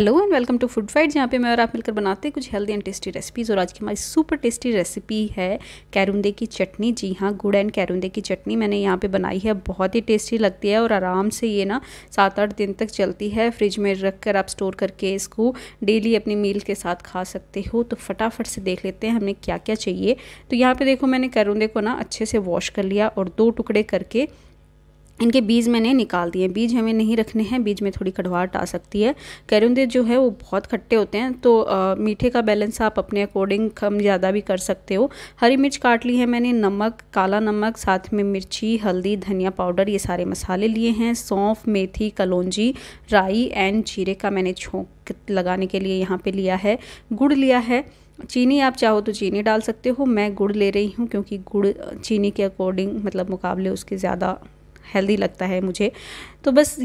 hello and welcome to food fight जहाँ पे मैं और आप मिलकर बनाते हैं कुछ हेल्दी एंड टेस्टी रेसिपीज़ और आज की हमारी सुपर टेस्टी रेसिपी है कैरुंदे की चटनी जी हाँ गुड़ एंड कैरुंदे की चटनी मैंने यहाँ पे बनाई है बहुत ही टेस्टी लगती है और आराम से ये ना सात आठ दिन तक चलती है फ्रिज में रख कर आप स्टोर करके इसको डेली अपनी मील के साथ खा सकते हो तो फटाफट से देख लेते हैं हमें क्या क्या चाहिए तो यहाँ पर देखो मैंने कैरुंदे को ना अच्छे से वॉश कर लिया और दो टुकड़े करके इनके बीज मैंने निकाल दिए बीज हमें नहीं रखने हैं बीज में थोड़ी कड़वाहट आ सकती है करुंदे जो है वो बहुत खट्टे होते हैं तो आ, मीठे का बैलेंस आप अपने अकॉर्डिंग कम ज़्यादा भी कर सकते हो हरी मिर्च काट ली है मैंने नमक काला नमक साथ में मिर्ची हल्दी धनिया पाउडर ये सारे मसाले लिए हैं सौंफ मेथी कलौजी राई एंड जीरे का मैंने छोंक लगाने के लिए यहाँ पर लिया है गुड़ लिया है चीनी आप चाहो तो चीनी डाल सकते हो मैं गुड़ ले रही हूँ क्योंकि गुड़ चीनी के अकॉर्डिंग मतलब मुकाबले उसके ज़्यादा हेल्दी लगता है मुझे तो बस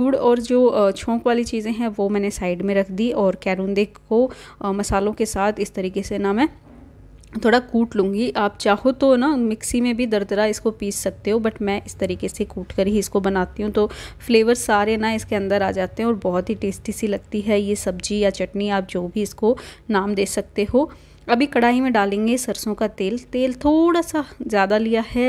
गुड़ और जो छोंक वाली चीज़ें हैं वो मैंने साइड में रख दी और कैरूंदे को मसालों के साथ इस तरीके से ना मैं थोड़ा कूट लूँगी आप चाहो तो ना मिक्सी में भी दरदरा इसको पीस सकते हो बट मैं इस तरीके से कूट कर ही इसको बनाती हूँ तो फ्लेवर सारे ना इसके अंदर आ जाते हैं और बहुत ही टेस्टी सी लगती है ये सब्जी या चटनी आप जो भी इसको नाम दे सकते हो अभी कढ़ाई में डालेंगे सरसों का तेल तेल थोड़ा सा ज़्यादा लिया है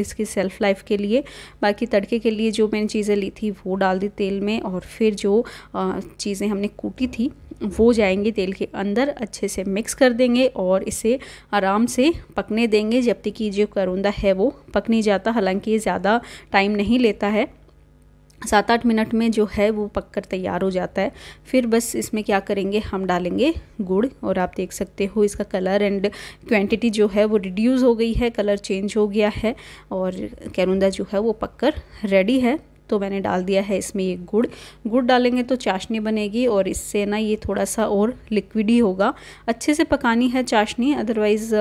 इसके सेल्फ लाइफ के लिए बाकी तड़के के लिए जो मैंने चीज़ें ली थी वो डाल दी तेल में और फिर जो चीज़ें हमने कूटी थी वो जाएंगे तेल के अंदर अच्छे से मिक्स कर देंगे और इसे आराम से पकने देंगे जब तक कि जो करुंदा है वो पक नहीं जाता हालांकि ये ज़्यादा टाइम नहीं लेता है सात आठ मिनट में जो है वो पककर तैयार हो जाता है फिर बस इसमें क्या करेंगे हम डालेंगे गुड़ और आप देख सकते हो इसका कलर एंड क्वांटिटी जो है वो रिड्यूस हो गई है कलर चेंज हो गया है और कैरुंदा जो है वो पककर रेडी है तो मैंने डाल दिया है इसमें ये गुड़ गुड़ डालेंगे तो चाशनी बनेगी और इससे ना ये थोड़ा सा और लिक्विड ही होगा अच्छे से पकानी है चाशनी अदरवाइज़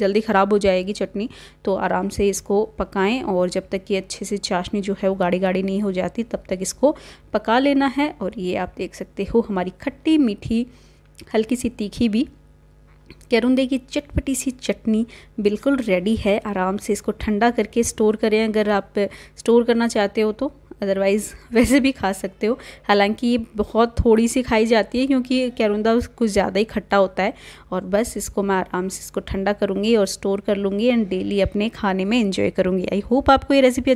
जल्दी ख़राब हो जाएगी चटनी तो आराम से इसको पकाएं और जब तक कि अच्छे से चाशनी जो है वो गाढ़ी गाढ़ी नहीं हो जाती तब तक इसको पका लेना है और ये आप देख सकते हो हमारी खट्टी मीठी हल्की सी तीखी भी करुंदे की चटपटी सी चटनी बिल्कुल रेडी है आराम से इसको ठंडा करके स्टोर करें अगर आप स्टोर करना चाहते हो तो अदरवाइज़ वैसे भी खा सकते हो हालांकि ये बहुत थोड़ी सी खाई जाती है क्योंकि कैरुंदा कुछ ज़्यादा ही खट्टा होता है और बस इसको मैं आराम से इसको ठंडा करूँगी और स्टोर कर लूँगी एंड डेली अपने खाने में इंजॉय करूँगी आई होप आपको ये रेसिपी